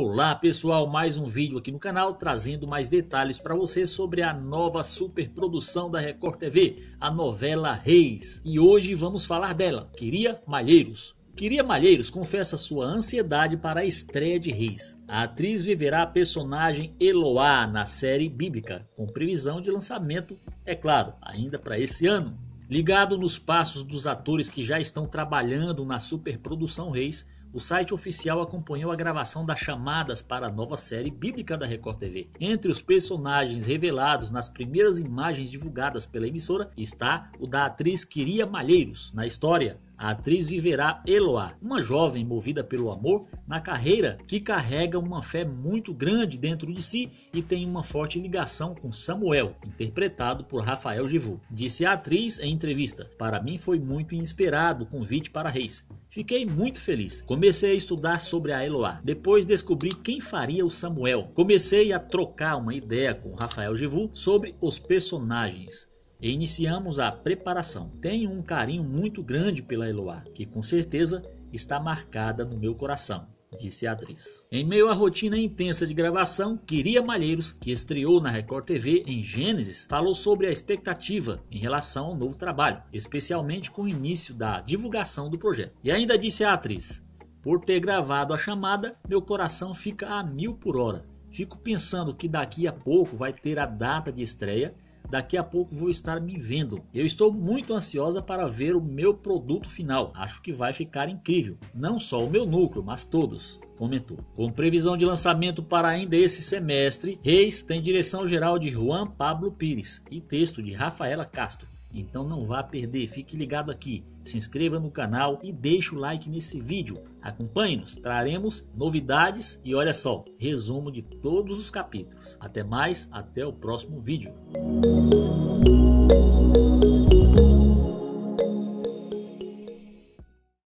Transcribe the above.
Olá pessoal, mais um vídeo aqui no canal trazendo mais detalhes para você sobre a nova superprodução da Record TV, a novela Reis. E hoje vamos falar dela, Queria Malheiros. Queria Malheiros confessa sua ansiedade para a estreia de Reis. A atriz viverá a personagem Eloá na série bíblica, com previsão de lançamento, é claro, ainda para esse ano. Ligado nos passos dos atores que já estão trabalhando na superprodução Reis, o site oficial acompanhou a gravação das chamadas para a nova série bíblica da Record TV. Entre os personagens revelados nas primeiras imagens divulgadas pela emissora está o da atriz Quiria Malheiros. Na história, a atriz viverá Eloá, uma jovem movida pelo amor na carreira que carrega uma fé muito grande dentro de si e tem uma forte ligação com Samuel, interpretado por Rafael Givu. Disse a atriz em entrevista: Para mim foi muito inesperado o convite para Reis. Fiquei muito feliz. Comecei a estudar sobre a Eloá. Depois descobri quem faria o Samuel. Comecei a trocar uma ideia com Rafael Givu sobre os personagens e iniciamos a preparação. Tenho um carinho muito grande pela Eloá, que com certeza está marcada no meu coração disse a atriz. Em meio à rotina intensa de gravação, Queria Malheiros, que estreou na Record TV em Gênesis, falou sobre a expectativa em relação ao novo trabalho, especialmente com o início da divulgação do projeto. E ainda disse a atriz: Por ter gravado a chamada, meu coração fica a mil por hora. Fico pensando que daqui a pouco vai ter a data de estreia, daqui a pouco vou estar me vendo. Eu estou muito ansiosa para ver o meu produto final. Acho que vai ficar incrível. Não só o meu núcleo, mas todos. Comentou. Com previsão de lançamento para ainda esse semestre, Reis tem direção geral de Juan Pablo Pires e texto de Rafaela Castro. Então não vá perder, fique ligado aqui, se inscreva no canal e deixe o like nesse vídeo. Acompanhe-nos, traremos novidades e olha só, resumo de todos os capítulos. Até mais, até o próximo vídeo.